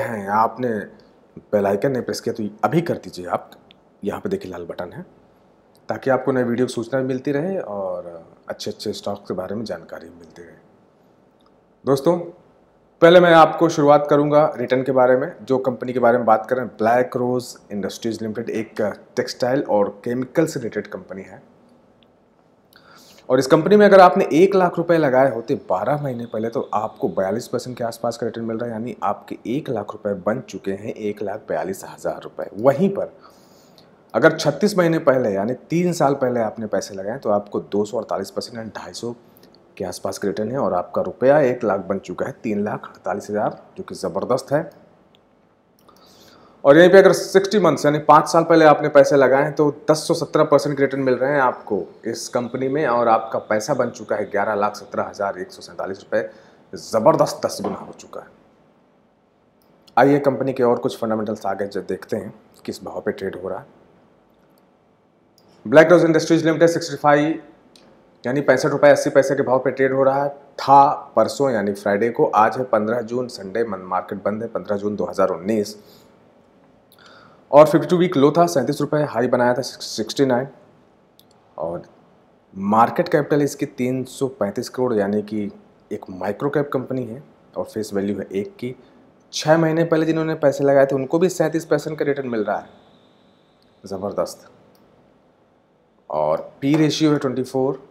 हैं आपने bell icon नहीं प्रेस किया तो अभी कर दीजिए आप यहाँ पे देखिए लाल बटन है ताकि आपको नए वीडियो की सूचना भी मिलती रहे और अच्छे अच्छे स्टॉक के बारे में जानकारी मिलती रहे दोस्तों पहले मैं आपको शुरुआत करूंगा रिटर्न के बारे में जो कंपनी के बारे में बात करें ब्लैक रोज इंडस्ट्रीज लिमिटेड एक टेक्सटाइल और केमिकल से रिलेटेड कंपनी है और इस कंपनी में अगर आपने एक लाख रुपए लगाए होते 12 महीने पहले तो आपको 42 परसेंट के आसपास का रिटर्न मिल रहा है यानी आपके एक लाख रुपए बन चुके हैं एक लाख बयालीस हज़ार रुपये वहीं पर अगर 36 महीने पहले यानी तीन साल पहले आपने पैसे लगाए तो आपको दो सौ अड़तालीस परसेंट यानी ढाई सौ के आसपास का रिटर्न है और आपका रुपया एक लाख बन चुका है तीन लाख अड़तालीस हज़ार जो कि ज़बरदस्त है और यहीं पे अगर 60 मंथ्स यानी पाँच साल पहले आपने पैसे लगाए तो दस सौ सत्रह परसेंट रिटर्न मिल रहे हैं आपको इस कंपनी में और आपका पैसा बन चुका है ग्यारह लाख सत्रह हज़ार एक सौ सैंतालीस रुपये ज़बरदस्त दस गुना हो चुका है आइए कंपनी के और कुछ फंडामेंटल्स आगे जब देखते हैं किस भाव पे ट्रेड हो रहा है black rose industries limited sixty five यानी पैंसठ रुपये अस्सी पैसे के भाव पे ट्रेड हो रहा है था परसों यानी फ्राइडे को आज है पंद्रह जून संडे मार्केट बंद है पंद्रह जून दो हज़ार उन्नीस और फिफ्टी टू वीक लो था सैंतीस रुपये हाई बनाया था सिक्सटी नाइन और मार्केट कैपिटल इसकी तीन सौ पैंतीस करोड़ यानी कि एक माइक्रो कैप कंपनी है और फेस वैल्यू है एक की छः महीने पहले जिन्होंने पैसे लगाए थे उनको भी सैंतीस परसेंट का रिटर्न मिल रहा है ज़बरदस्त और पी रेशियो है twenty four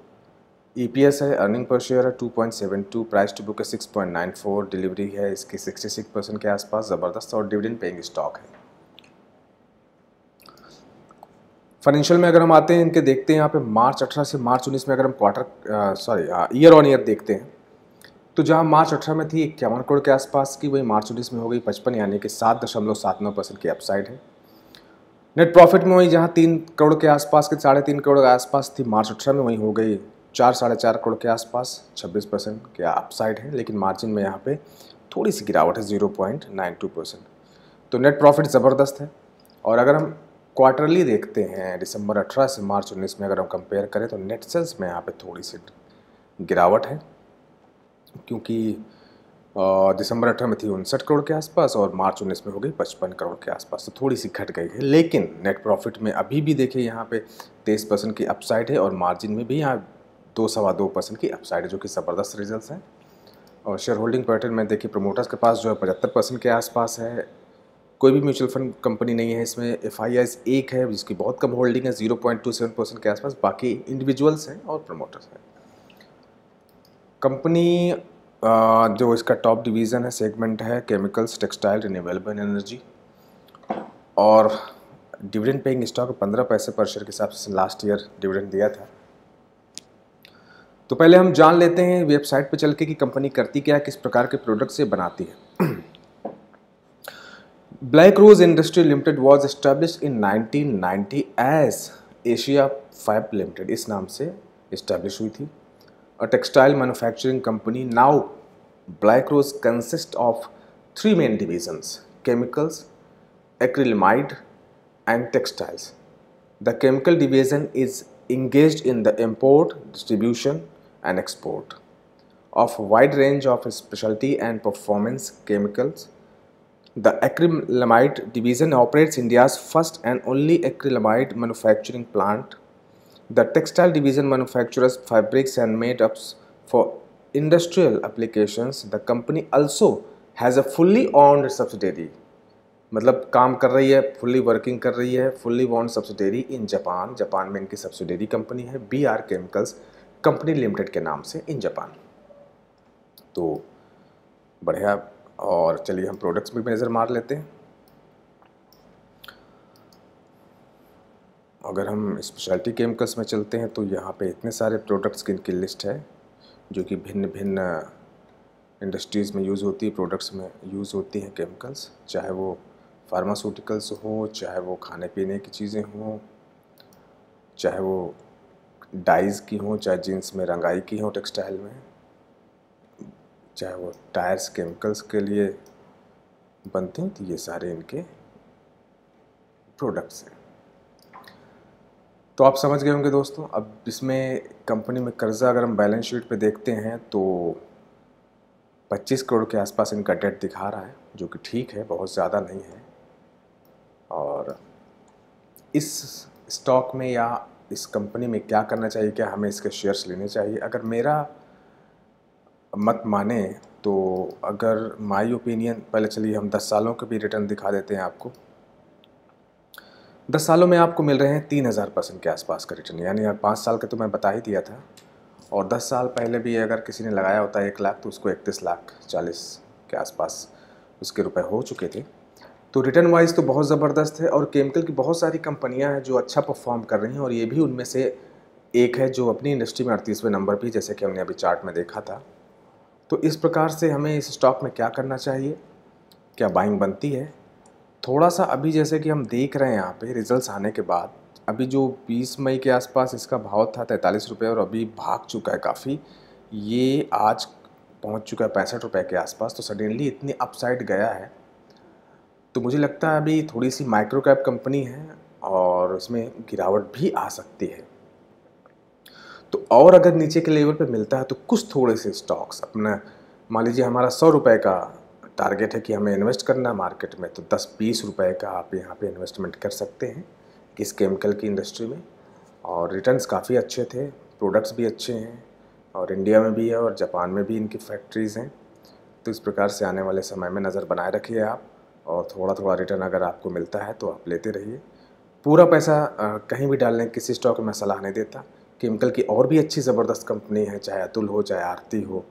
E P S है अर्निंग पर शेयर है two point seven two price to book है six point nine four delivery है इसकी सिक्सटी सिक्स परसेंट के आसपास ज़बरदस्त और डिविडेंड पेइंग स्टॉक है फाइनेंशियल में अगर हम आते हैं इनके देखते हैं यहाँ पे मार्च 18 से मार्च 19 में अगर हम quarter sorry year on year देखते हैं तो जहाँ मार्च 18 में थी इक्यावन करोड़ के आसपास की वही मार्च उन्नीस में हो गई पचपन यानी कि सात दशमलव सात नौ परसेंट की अपसाइड है नेट प्रॉफिट में वही जहाँ तीन करोड़ के आसपास के साढ़े तीन करोड़ के आसपास थी मार्च अठारह में वहीं हो गई चार साढ़े चार करोड़ के आसपास छब्बीस परसेंट के अपसाइड है लेकिन मार्जिन में यहाँ पे थोड़ी सी गिरावट है zero point nine two percent तो नेट प्रॉफिट ज़बरदस्त है और अगर हम क्वार्टरली देखते हैं दिसंबर 18 से मार्च 19 में अगर हम कंपेयर करें तो नेट सेल्स में यहाँ पे थोड़ी सी गिरावट है क्योंकि दिसंबर अठारह में थी उनसठ करोड़ के आसपास और मार्च उन्नीस में हो गई पचपन करोड़ के आसपास तो थोड़ी सी घट गई है लेकिन नेट प्रॉफिट में अभी भी देखिए यहाँ पे तेईस परसेंट की अपसाइड है और मार्जिन में भी यहाँ दो सवा दो परसेंट की अपसाइड है जो कि ज़बरदस्त रिजल्ट हैं और शेयर होल्डिंग पैटर्न में देखिए प्रोमोटर्स के पास जो है पचहत्तर परसेंट के आसपास है कोई भी म्यूचुअल फंड कंपनी नहीं है इसमें एफ एक है जिसकी बहुत कम होल्डिंग है zero point two seven percent के आसपास बाकी इंडिविजुअल्स हैं और प्रमोटर्स हैं कंपनी जो इसका टॉप डिवीज़न है सेगमेंट है केमिकल्स टेक्सटाइल रिन्यूएबल एनर्जी और डिविडेंड पेइंग स्टॉक पंद्रह पैसे पर शेयर के हिसाब से लास्ट ईयर डिविडेंड दिया था तो पहले हम जान लेते हैं वेबसाइट पर चल के कि कंपनी करती क्या किस प्रकार के प्रोडक्ट से बनाती है black rose industry limited was establish in nineteen ninety as Asia pipe limited इस नाम से इस्टेब्लिश हुई थी a textile manufacturing company now black rose consist of three main divisions chemicals acrylamide and textiles the chemical division is engage in the import distribution and export of wide range of speciality and performance chemicals The acrylamide division operates India's first and only acrylamide manufacturing plant. The textile division manufactures fabrics and made-ups for industrial applications. The company also has a fully owned subsidiary मतलब काम कर रही है fully working कर रही है fully owned subsidiary in Japan Japan में इनकी सब्सिडेरी कंपनी है B R chemicals company limited के नाम से इन जापान तो बढ़िया और चलिए हम प्रोडक्ट्स में भी नज़र मार लेते हैं अगर हम स्पेशलिटी केमिकल्स में चलते हैं तो यहाँ पे इतने सारे प्रोडक्ट्स की इनकी लिस्ट है जो कि भिन्न भिन्न इंडस्ट्रीज़ में यूज़ होती है प्रोडक्ट्स में यूज़ होती हैं केमिकल्स चाहे वो फार्मास्यूटिकल्स हो चाहे वो खाने पीने की चीज़ें हों चाहे वो डाइज़ की हों चाहे जीन्स में रंगाई की हों टेक्सटाइल में चाहे वो टायर्स केमिकल्स के लिए बनते हैं तो ये सारे इनके प्रोडक्ट्स हैं तो आप समझ गए होंगे दोस्तों अब इसमें कंपनी में कर्ज़ा अगर हम बैलेंस शीट पे देखते हैं तो 25 करोड़ के आसपास इनका डेट दिखा रहा है जो कि ठीक है बहुत ज़्यादा नहीं है और इस स्टॉक में या इस कंपनी में क्या करना चाहिए क्या हमें इसके शेयर्स लेने चाहिए अगर मेरा मत माने तो अगर माई ओपिनियन पहले चलिए हम दस सालों के भी रिटर्न दिखा देते हैं आपको दस सालों में आपको मिल रहे हैं तीन हज़ार परसेंट के आसपास का रिटर्न यानी पाँच साल का तो मैं बता ही दिया था और दस साल पहले भी अगर किसी ने लगाया होता है एक लाख तो उसको इकतीस लाख चालीस के आसपास उसके रुपए हो चुके थे तो रिटर्न वाइज तो बहुत ज़बरदस्त है और केमिकल की बहुत सारी कंपनियां हैं जो अच्छा परफॉर्म कर रही हैं और ये भी उनमें से एक है जो अपनी इंडस्ट्री में अड़तीसवें नंबर पर जैसे कि हमने अभी चार्ट में देखा था तो इस प्रकार से हमें इस स्टॉक में क्या करना चाहिए क्या बाइंग बनती है थोड़ा सा अभी जैसे कि हम देख रहे हैं यहाँ पे रिजल्ट्स आने के बाद अभी जो 20 मई के आसपास इसका भाव था तैंतालीस रुपये और अभी भाग चुका है काफ़ी ये आज पहुँच चुका है पैंसठ रुपये के आसपास तो सडनली इतनी अपसाइड गया है तो मुझे लगता है अभी थोड़ी सी माइक्रो कैप कंपनी है और इसमें गिरावट भी आ सकती है तो और अगर नीचे के लेवल पे मिलता है तो कुछ थोड़े से स्टॉक्स अपना मान लीजिए हमारा सौ रुपये का टारगेट है कि हमें इन्वेस्ट करना है मार्केट में तो दस बीस रुपये का आप यहाँ पे इन्वेस्टमेंट कर सकते हैं इस केमिकल की इंडस्ट्री में और रिटर्न्स काफ़ी अच्छे थे प्रोडक्ट्स भी अच्छे हैं और इंडिया में भी है और जापान में भी इनकी फैक्ट्रीज़ हैं तो इस प्रकार से आने वाले समय में नज़र बनाए रखिए आप और थोड़ा थोड़ा रिटर्न अगर आपको मिलता है तो आप लेते रहिए पूरा पैसा कहीं भी डालने किसी स्टॉक में सलाह नहीं देता केमिकल की और भी अच्छी ज़बरदस्त कंपनी है चाहे अतुल हो चाहे आरती हो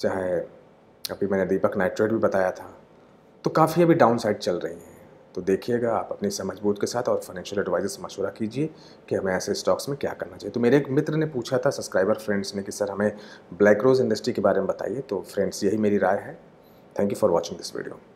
चाहे अभी मैंने दीपक नाइट्रेट भी बताया था तो काफ़ी अभी डाउन साइड चल रही हैं तो देखिएगा आप अपनी समझ बूझ के साथ और फाइनेंशियल एडवाइजर से मशवरा कीजिए कि हमें ऐसे स्टॉक्स में क्या करना चाहिए तो मेरे एक मित्र ने पूछा था सब्सक्राइबर फ्रेंड्स ने कि सर हमें ब्लैक रोज़ इंडस्ट्री के बारे में बताइए तो फ्रेंड्स यही मेरी राय है thank you for watching this video